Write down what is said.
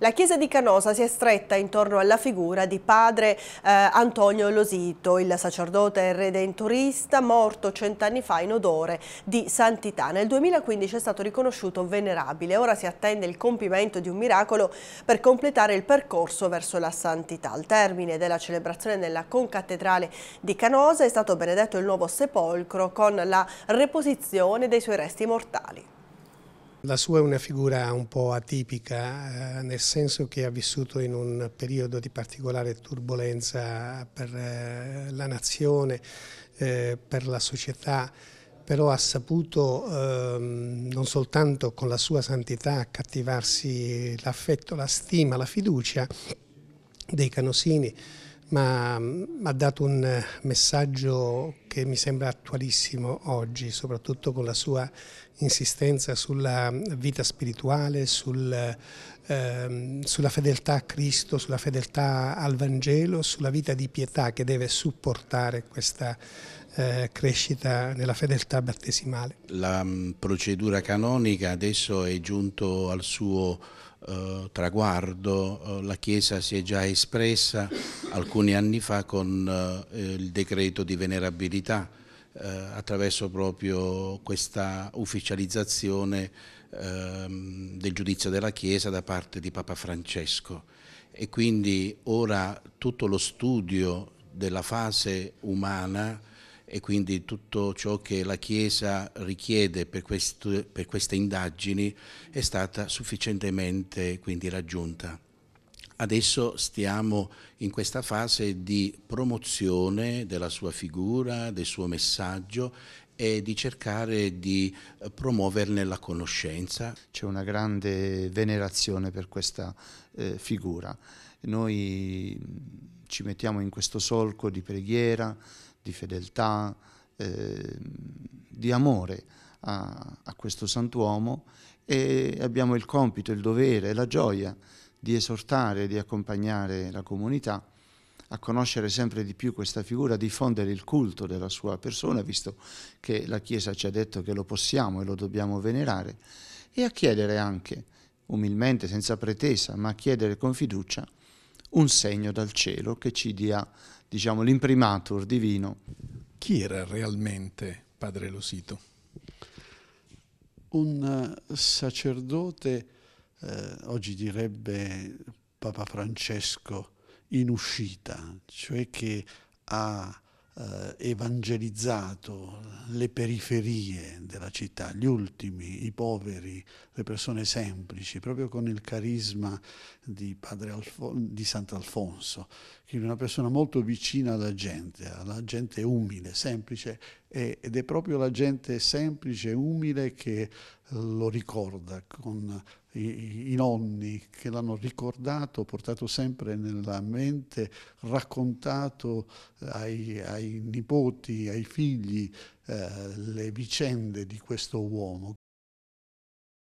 La chiesa di Canosa si è stretta intorno alla figura di padre eh, Antonio Losito, il sacerdote redentorista morto cent'anni fa in odore di santità. Nel 2015 è stato riconosciuto venerabile, ora si attende il compimento di un miracolo per completare il percorso verso la santità. Al termine della celebrazione nella concattedrale di Canosa è stato benedetto il nuovo sepolcro con la reposizione dei suoi resti mortali. La sua è una figura un po' atipica, eh, nel senso che ha vissuto in un periodo di particolare turbolenza per eh, la nazione, eh, per la società, però ha saputo ehm, non soltanto con la sua santità accattivarsi l'affetto, la stima, la fiducia dei canosini, ma ha dato un messaggio che mi sembra attualissimo oggi, soprattutto con la sua insistenza sulla vita spirituale, sul, eh, sulla fedeltà a Cristo, sulla fedeltà al Vangelo, sulla vita di pietà che deve supportare questa eh, crescita nella fedeltà battesimale. La mm, procedura canonica adesso è giunto al suo eh, traguardo, eh, la Chiesa si è già espressa alcuni anni fa con eh, il decreto di venerabilità eh, attraverso proprio questa ufficializzazione ehm, del giudizio della Chiesa da parte di Papa Francesco e quindi ora tutto lo studio della fase umana e quindi tutto ciò che la Chiesa richiede per, questo, per queste indagini è stata sufficientemente raggiunta. Adesso stiamo in questa fase di promozione della sua figura, del suo messaggio e di cercare di eh, promuoverne la conoscenza. C'è una grande venerazione per questa eh, figura. Noi mm, ci mettiamo in questo solco di preghiera, di fedeltà, eh, di amore a, a questo santuomo e abbiamo il compito, il dovere, la gioia di esortare, di accompagnare la comunità a conoscere sempre di più questa figura, a diffondere il culto della sua persona, visto che la Chiesa ci ha detto che lo possiamo e lo dobbiamo venerare, e a chiedere anche, umilmente, senza pretesa, ma a chiedere con fiducia, un segno dal cielo che ci dia, diciamo, l'imprimatur divino. Chi era realmente Padre Losito? Un eh, sacerdote eh, oggi direbbe Papa Francesco, in uscita, cioè che ha eh, evangelizzato le periferie della città, gli ultimi, i poveri, le persone semplici, proprio con il carisma di, padre Alfo- di Sant'Alfonso, che è una persona molto vicina alla gente, alla gente umile, semplice, e, ed è proprio la gente semplice e umile che lo ricorda con i, i nonni che l'hanno ricordato, portato sempre nella mente, raccontato eh, ai, ai nipoti, ai figli eh, le vicende di questo uomo.